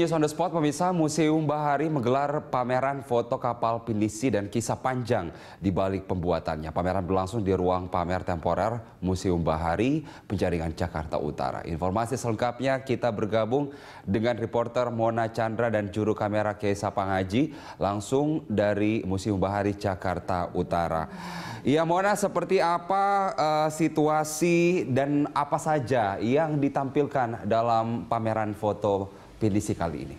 News on the Spot, pemirsa Museum Bahari menggelar pameran foto kapal pinisi dan kisah panjang di balik pembuatannya. Pameran berlangsung di ruang pamer temporer Museum Bahari, Penjaringan Jakarta Utara. Informasi selengkapnya kita bergabung dengan reporter Mona Chandra dan juru kamera Kesa Pangaji langsung dari Museum Bahari, Jakarta Utara. Ya Mona, seperti apa uh, situasi dan apa saja yang ditampilkan dalam pameran foto PDC kali ini.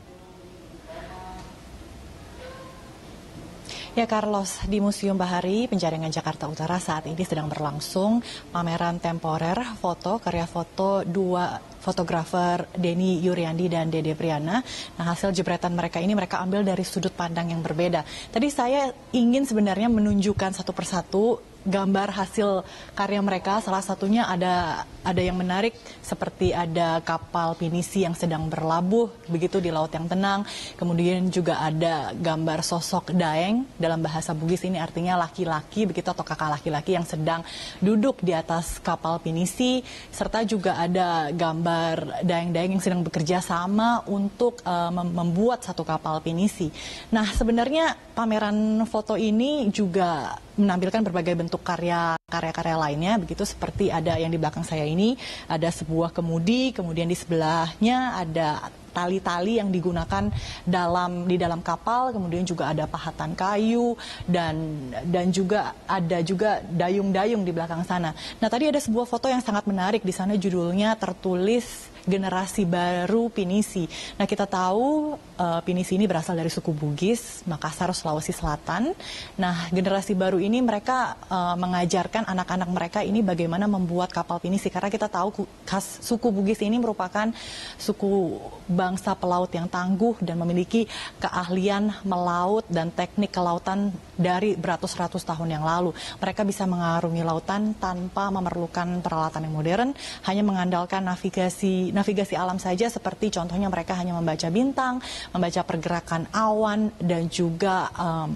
Ya Carlos, di Museum Bahari Penjaringan Jakarta Utara saat ini sedang berlangsung pameran temporer foto karya foto dua fotografer Denny Yuryandi dan Dede Priana. Nah hasil jepretan mereka ini mereka ambil dari sudut pandang yang berbeda. Tadi saya ingin sebenarnya menunjukkan satu persatu gambar hasil karya mereka. Salah satunya ada ada yang menarik seperti ada kapal pinisi yang sedang berlabuh begitu di laut yang tenang. Kemudian juga ada gambar sosok daeng dalam bahasa Bugis ini artinya laki-laki begitu atau kakak laki-laki yang sedang duduk di atas kapal pinisi serta juga ada gambar daeng-daeng yang sedang bekerja sama untuk uh, membuat satu kapal pinisi. Nah, sebenarnya pameran foto ini juga menampilkan berbagai bentuk karya karya-karya lainnya begitu seperti ada yang di belakang saya ini ada sebuah kemudi kemudian di sebelahnya ada tali-tali yang digunakan dalam di dalam kapal, kemudian juga ada pahatan kayu dan dan juga ada juga dayung-dayung di belakang sana. Nah, tadi ada sebuah foto yang sangat menarik di sana judulnya tertulis generasi baru Pinisi. Nah, kita tahu uh, pinisi ini berasal dari suku Bugis, Makassar, Sulawesi Selatan. Nah, generasi baru ini mereka uh, mengajarkan anak-anak mereka ini bagaimana membuat kapal pinisi karena kita tahu khas suku Bugis ini merupakan suku bangsa pelaut yang tangguh dan memiliki keahlian melaut dan teknik kelautan dari beratus-ratus tahun yang lalu. Mereka bisa mengarungi lautan tanpa memerlukan peralatan yang modern, hanya mengandalkan navigasi navigasi alam saja seperti contohnya mereka hanya membaca bintang, membaca pergerakan awan dan juga um,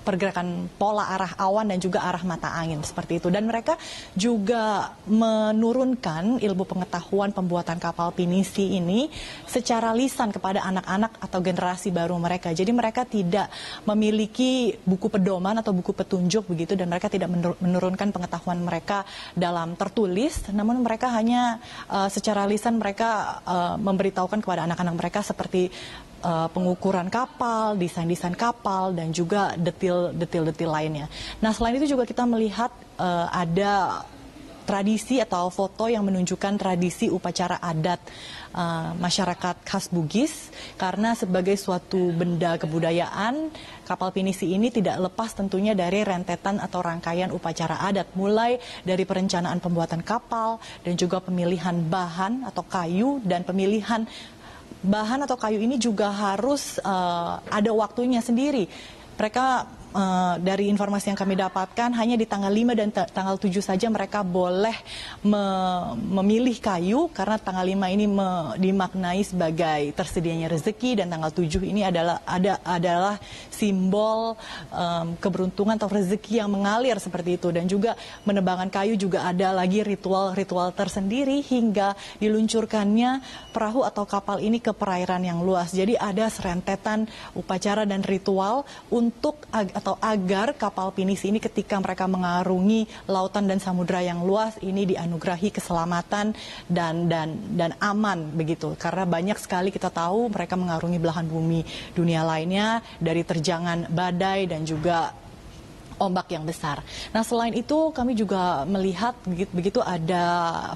pergerakan pola arah awan dan juga arah mata angin seperti itu. Dan mereka juga menurunkan ilmu pengetahuan pembuatan kapal pinisi ini secara lisan kepada anak-anak atau generasi baru mereka. Jadi mereka tidak memiliki buku pedoman atau buku petunjuk begitu dan mereka tidak menurunkan pengetahuan mereka dalam tertulis, namun mereka hanya uh, secara lisan mereka uh, memberitahukan kepada anak-anak mereka seperti uh, pengukuran kapal, desain-desain kapal, dan juga detil-detil lainnya. Nah, selain itu juga kita melihat uh, ada tradisi atau foto yang menunjukkan tradisi upacara adat uh, masyarakat khas Bugis karena sebagai suatu benda kebudayaan kapal pinisi ini tidak lepas tentunya dari rentetan atau rangkaian upacara adat mulai dari perencanaan pembuatan kapal dan juga pemilihan bahan atau kayu dan pemilihan bahan atau kayu ini juga harus uh, ada waktunya sendiri. Mereka Eh, dari informasi yang kami dapatkan hanya di tanggal 5 dan tanggal 7 saja mereka boleh me memilih kayu karena tanggal 5 ini dimaknai sebagai tersedianya rezeki dan tanggal 7 ini adalah ada adalah simbol um, keberuntungan atau rezeki yang mengalir seperti itu dan juga menebangan kayu juga ada lagi ritual-ritual tersendiri hingga diluncurkannya perahu atau kapal ini ke perairan yang luas. Jadi ada serentetan upacara dan ritual untuk atau agar kapal pinisi ini ketika mereka mengarungi lautan dan samudera yang luas ini dianugerahi keselamatan dan dan dan aman begitu karena banyak sekali kita tahu mereka mengarungi belahan bumi dunia lainnya dari terjangan badai dan juga ombak yang besar. Nah selain itu kami juga melihat begitu, ada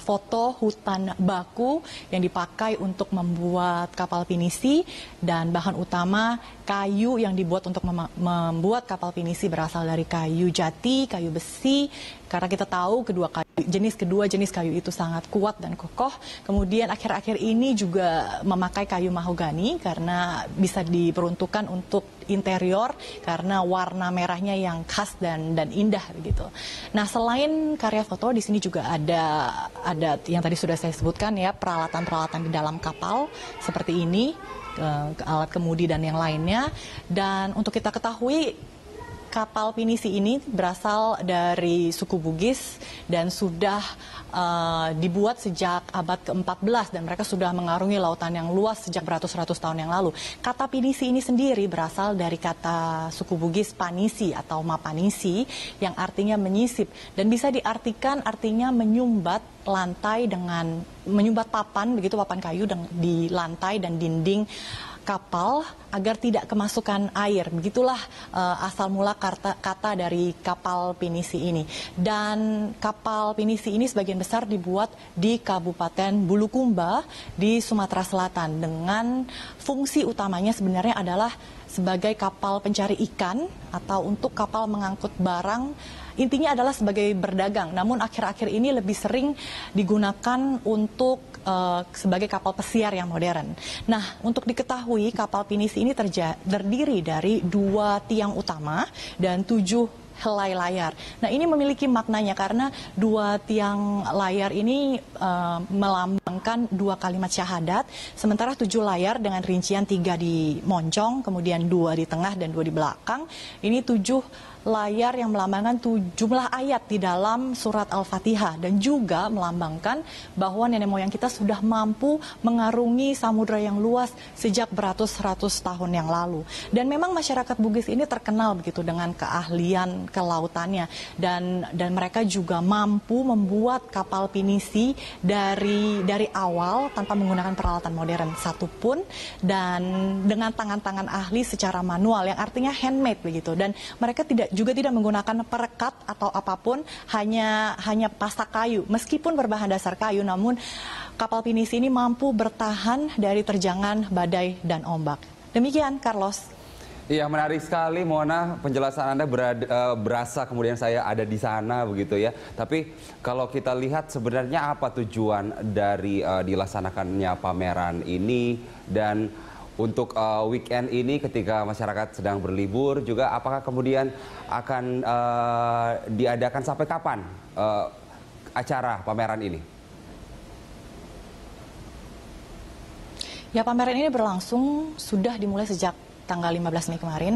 foto hutan baku yang dipakai untuk membuat kapal pinisi dan bahan utama kayu yang dibuat untuk membuat kapal pinisi berasal dari kayu jati, kayu besi, karena kita tahu kedua kayu jenis kedua jenis kayu itu sangat kuat dan kokoh. Kemudian akhir-akhir ini juga memakai kayu mahogani karena bisa diperuntukkan untuk interior karena warna merahnya yang khas dan dan indah begitu. Nah, selain karya foto di sini juga ada ada yang tadi sudah saya sebutkan ya peralatan-peralatan di dalam kapal seperti ini eh, alat kemudi dan yang lainnya dan untuk kita ketahui kapal pinisi ini berasal dari suku Bugis dan sudah uh, dibuat sejak abad ke-14 dan mereka sudah mengarungi lautan yang luas sejak beratus-ratus tahun yang lalu. Kata pinisi ini sendiri berasal dari kata suku Bugis panisi atau mapanisi yang artinya menyisip dan bisa diartikan artinya menyumbat lantai dengan menyumbat papan begitu papan kayu di lantai dan dinding kapal agar tidak kemasukan air. Begitulah uh, asal mula kata, kata dari kapal pinisi ini. Dan kapal pinisi ini sebagian besar dibuat di Kabupaten Bulukumba di Sumatera Selatan dengan fungsi utamanya sebenarnya adalah sebagai kapal pencari ikan atau untuk kapal mengangkut barang. Intinya adalah sebagai berdagang, namun akhir-akhir ini lebih sering digunakan untuk eh, sebagai kapal pesiar yang modern. Nah, untuk diketahui kapal pinisi ini terdiri dari dua tiang utama dan tujuh helai layar. Nah ini memiliki maknanya karena dua tiang layar ini e, melambangkan dua kalimat syahadat, sementara tujuh layar dengan rincian tiga di moncong, kemudian dua di tengah dan dua di belakang. Ini tujuh layar yang melambangkan jumlah ayat di dalam surat Al-Fatihah dan juga melambangkan bahwa nenek moyang kita sudah mampu mengarungi samudera yang luas sejak beratus-ratus tahun yang lalu. Dan memang masyarakat Bugis ini terkenal begitu dengan keahlian kelautannya dan dan mereka juga mampu membuat kapal pinisi dari dari awal tanpa menggunakan peralatan modern satupun dan dengan tangan-tangan ahli secara manual yang artinya handmade begitu dan mereka tidak juga tidak menggunakan perekat atau apapun, hanya hanya pasta kayu. Meskipun berbahan dasar kayu, namun kapal pinisi ini mampu bertahan dari terjangan badai dan ombak. Demikian Carlos. Iya menarik sekali Mona penjelasan Anda berada, e, berasa kemudian saya ada di sana begitu ya. Tapi kalau kita lihat sebenarnya apa tujuan dari uh, dilaksanakannya pameran ini dan untuk uh, weekend ini ketika masyarakat sedang berlibur juga apakah kemudian akan uh, diadakan sampai kapan uh, acara pameran ini? Ya pameran ini berlangsung sudah dimulai sejak tanggal 15 Mei kemarin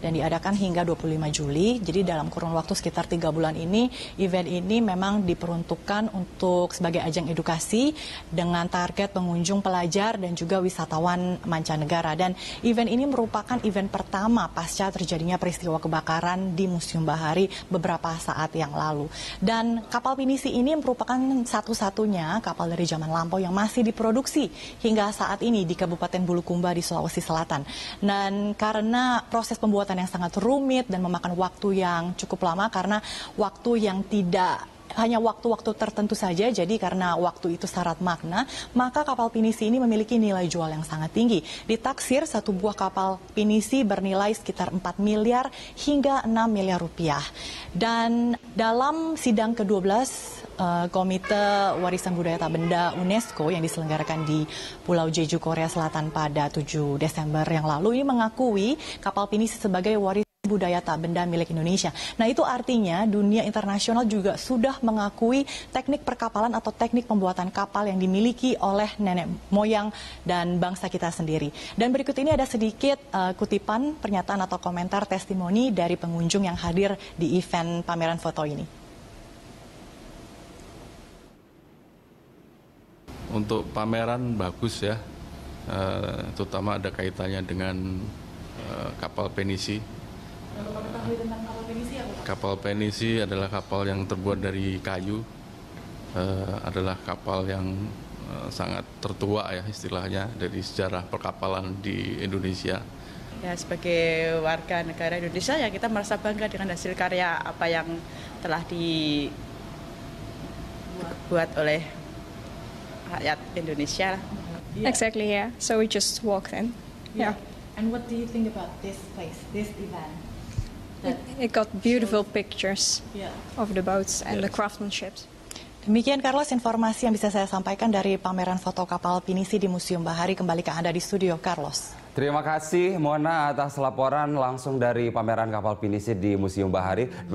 dan diadakan hingga 25 Juli. Jadi dalam kurun waktu sekitar 3 bulan ini, event ini memang diperuntukkan untuk sebagai ajang edukasi dengan target pengunjung pelajar dan juga wisatawan mancanegara. Dan event ini merupakan event pertama pasca terjadinya peristiwa kebakaran di Museum Bahari beberapa saat yang lalu. Dan kapal pinisi ini merupakan satu-satunya kapal dari zaman lampau yang masih diproduksi hingga saat ini di Kabupaten Bulukumba di Sulawesi Selatan. Nah, dan karena proses pembuatan yang sangat rumit dan memakan waktu yang cukup lama karena waktu yang tidak hanya waktu-waktu tertentu saja, jadi karena waktu itu syarat makna, maka kapal pinisi ini memiliki nilai jual yang sangat tinggi. Ditaksir satu buah kapal pinisi bernilai sekitar 4 miliar hingga 6 miliar rupiah. Dan dalam sidang ke-12 Eh, Komite Warisan Budaya Tak Benda UNESCO yang diselenggarakan di Pulau Jeju, Korea Selatan pada 7 Desember yang lalu ini mengakui kapal pinisi sebagai warisan budaya tak benda milik Indonesia. Nah itu artinya dunia internasional juga sudah mengakui teknik perkapalan atau teknik pembuatan kapal yang dimiliki oleh nenek moyang dan bangsa kita sendiri. Dan berikut ini ada sedikit uh, kutipan pernyataan atau komentar testimoni dari pengunjung yang hadir di event pameran foto ini. untuk pameran bagus ya, uh, terutama ada kaitannya dengan uh, kapal penisi. kapal penisi Kapal penisi adalah kapal yang terbuat dari kayu, uh, adalah kapal yang uh, sangat tertua ya istilahnya dari sejarah perkapalan di Indonesia ya sebagai warga negara Indonesia ya kita merasa bangga dengan hasil karya apa yang telah dibuat oleh rakyat Indonesia. Yeah. Exactly, yeah. So we just walk then. Yeah. yeah. And what do you think about this place, this event? It, it got beautiful shows. pictures yeah. of the boats and yes. the craftsmanship. Demikian Carlos informasi yang bisa saya sampaikan dari pameran foto kapal pinisi di Museum Bahari kembali ke Anda di studio Carlos. Terima kasih Mona atas laporan langsung dari pameran kapal pinisi di Museum Bahari.